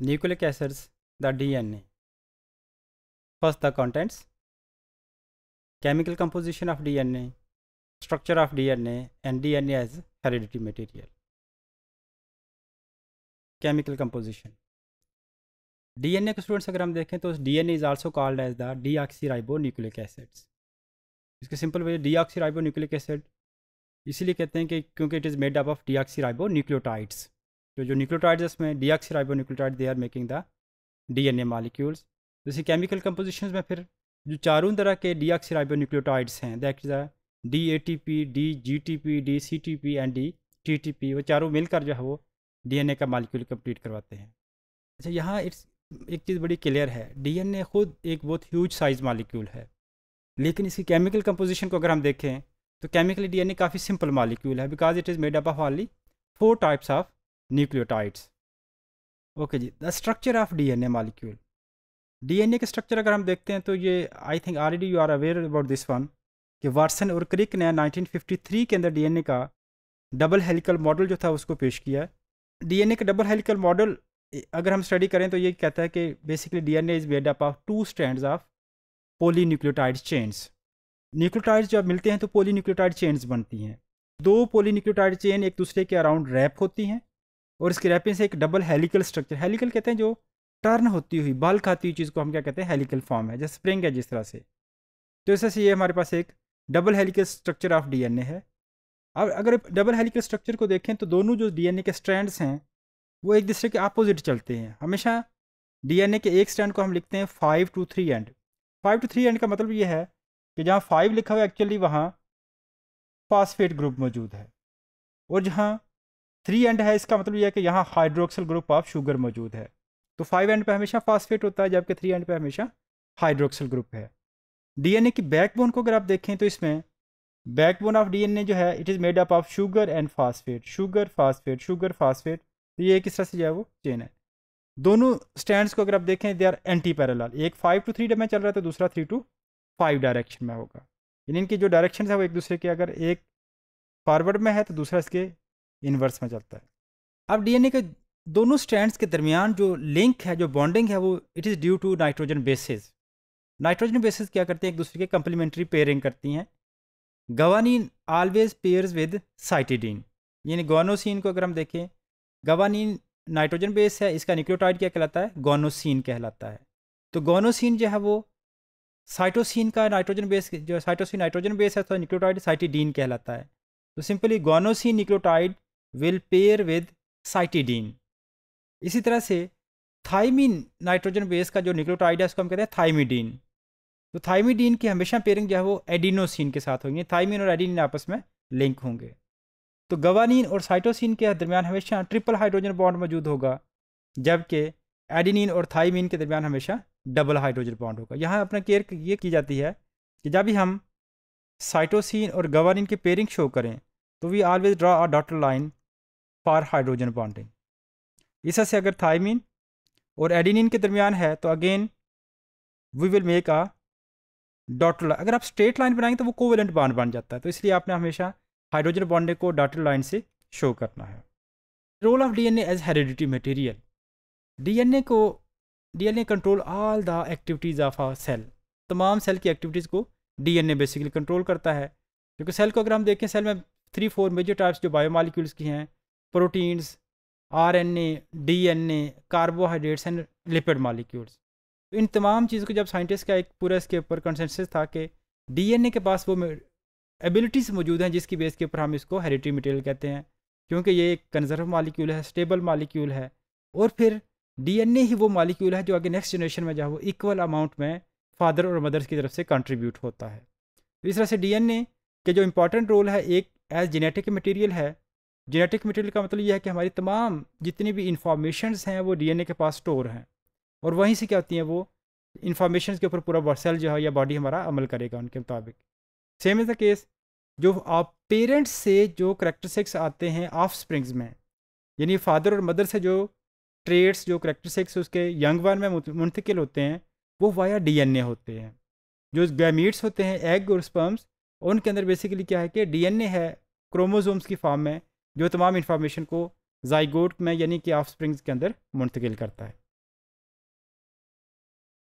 nucleic acids, the DNA. First the contents, chemical composition of DNA, structure of DNA and DNA as hereditary material. Chemical composition. DNA के students अगर हम देखें तो DNA is also called as the deoxyribo nucleic acids इसके simple way deoxyribo nucleic acid इसीलिए कहते हैं कि क्योंकि it is made up of deoxyribo nucleotides जो जो nucleotides deoxyribo nucleotide they are making the DNA molecules molecules जैसे chemical composition में फिर जो चारों तरह के डी ऑक्सी राइबो न्यूक्लियोटाइड्स हैं that is D A T P D G T P D C T P and D T T P वो चारों मिलकर जो है वो डीएनए का मालिक्यूल कंप्लीट करवाते हैं अच्छा यहाँ इट्स एक चीज़ बड़ी क्लियर है डीएनए खुद एक बहुत ह्यूज साइज मालिक्यूल है लेकिन इसकी केमिकल कंपोजिशन को अगर हम देखें तो केमिकली डीएनए काफ़ी सिंपल मालिक्यूल है because it is made up of only four types of nucleotides okay जी the structure of DNA molecule DNA के स्ट्रक्चर अगर हम देखते हैं तो ये I think already you are aware about this one कि वाटसन और क्रिक ने 1953 के अंदर डीएनए का डबल हेलिकल मॉडल जो था उसको पेश किया है डीएनए का डबल हेलिकल मॉडल अगर हम स्टडी करें तो ये कहता है कि basically DNA is made up of two strand of poly nucleotide chains nucleotides जब मिलते हैं तो पोली न्यूक्लियोटाइड चेन्स बनती हैं दो पोली न्यूक्लियोटाइड चेन एक दूसरे के अराउंड रैप होती हैं और रैपिंग से एक डबल हेलिकल स्ट्रक्चर हेलिकल कहते हैं जो टर्न होती हुई बाल खाती हुई चीज़ को हम क्या कहते हैं हेलिकल फॉर्म है जैसे स्प्रिंग है जिस तरह से तो इस से ये हमारे पास एक double helical structure of DNA है अब अगर डबल हेलिकल स्ट्रक्चर को देखें तो दोनों जो डीएनए के स्ट्रैंड्स हैं वो एक दूसरे के अपोजिट चलते हैं हमेशा डीएनए के एक स्टैंड को हम लिखते हैं five to three end five to three end का मतलब ये है कि जहाँ फाइव लिखा हुआ है एक्चुअली वहाँ फास्फेट ग्रुप मौजूद है और जहाँ थ्री एंड है इसका मतलब यह है कि यहाँ हाइड्रोक्सल ग्रुप ऑफ शुगर मौजूद है तो फाइव एंड पे हमेशा फास्फेट होता है जबकि थ्री एंड पे हमेशा हाइड्रोक्सल ग्रुप है डीएनए की बैकबोन को अगर आप देखें तो इसमें बैकबोन ऑफ डीएनए जो है it is made up of sugar and phosphate sugar phosphate sugar phosphate तो ये किस तरह से जो है वो चेन है दोनों स्टैंड्स को अगर आप देखें दे आर एंटी पैरल एक फाइव टू थ्री में चल रहा है तो दूसरा थ्री टू फाइव डायरेक्शन में होगा यानी इनके जो डायरेक्शन है वो एक दूसरे के अगर एक फॉरवर्ड में है तो दूसरा इसके इनवर्स में चलता है अब डीएनए के दोनों स्ट्रैंड्स के दरमियान जो लिंक है जो बॉन्डिंग है वो it is due to nitrogen bases nitrogen bases क्या करते हैं एक दूसरे के कम्प्लीमेंट्री पेयरिंग करती हैं guanine always pairs with cytidine यानी गोनोसिन को अगर हम देखें गवानीन नाइट्रोजन बेस है इसका निक्लोटाइड क्या कहलाता है गोनोसिन कहलाता है तो गोनोसिन जो है वो साइटोसिन का नाइट्रोजन बेस जो साइटोसिन नाइट्रोजन बेस है तो निक्लोटाइड साइटिडीन कहलाता है तो simply guanosine nucleotide will pair with cytidine इसी तरह से थाइमिन नाइट्रोजन बेस का जो निक्लोटाइड है उसको हम कहते हैं थाइमिडीन तो थाइमिडीन की हमेशा पेयरिंग जो है वो एडिनोसिन के साथ होंगी थाइमिन और एडिन आपस में लिंक होंगे तो गवानीन और साइटोसिन के दरमियान हमेशा ट्रिपल हाइड्रोजन बॉन्ड मौजूद होगा जबकि एडिनिन और थाइमिन के दरमियान हमेशा डबल हाइड्रोजन बॉन्ड होगा यहाँ अपना केयर ये की जाती है कि जब भी हम साइटोसिन और गवानीन की पेयरिंग शो करें तो we always draw a dotted line for hydrogen bonding इस से अगर थाइमिन और एडिनिन के दरमियान है तो again we will make a dotted line अगर आप स्ट्रेट लाइन बनाएंगे तो वो कोवेलेंट बॉन्ड बन जाता है तो इसलिए आपने हमेशा हाइड्रोजन बॉन्डे को डॉटर लाइन से शो करना है role of DNA as heredity material DNA को DNA control all the activities of our cell तमाम सेल की एक्टिविटीज़ को डीएनए बेसिकली कंट्रोल करता है क्योंकि सेल को अगर हम देखें सेल में थ्री फोर मेजर टाइप्स जो बायोमालिक्यूल्स की हैं D RNA, DNA, carbohydrates and lipid molecules तो इन तमाम चीज़ों को जब साइंटिस्ट का एक पूरा इसके ऊपर कंसेंसस था कि डीएनए के पास वो एबिलिटीज़ मौजूद हैं जिसकी बेस के ऊपर हम इसको हेरिटरी मटेरियल कहते हैं क्योंकि ये एक कंजर्व मालिक्यूल है स्टेबल मालिक्यूल है और फिर ए ही वो मालिक्यूल है जो आगे नेक्स्ट जनरेशन में जहाँ वो इक्वल अमाउंट में फादर और मदर्स की तरफ से कंट्रीब्यूट होता है तो इस तरह से ए के जो इंपॉर्टेंट रोल है एक एज जेनेटिक मटीरियल है जेनेटिक मटेरियल का मतलब यह है कि हमारी तमाम जितनी भी इंफॉर्मेशंस हैं वो डीएनए के पास स्टोर हैं और वहीं से क्या होती हैं वो इन्फॉर्मेशन के ऊपर पूरा सेल जो है या बॉडी हमारा अमल करेगा उनके मुताबिक सेम इज़ द केस जो आप पेरेंट्स से जो करेक्टरसिक्स आते हैं ऑफ स्प्रिंग्स में यानी फादर और मदर से जो ट्रेड्स जो करेक्टरिस्टिक्स उसके यंग वन में मुंतकिल होते हैं वो वाया डीएनए होते हैं जो गैमीट्स होते हैं एग और स्पर्म्स उनके अंदर बेसिकली क्या है कि डीएनए है क्रोमोजोम्स की फॉर्म में जो तमाम इन्फॉर्मेशन को जाइगोट में यानी कि ऑफ के अंदर मुंतकिल करता है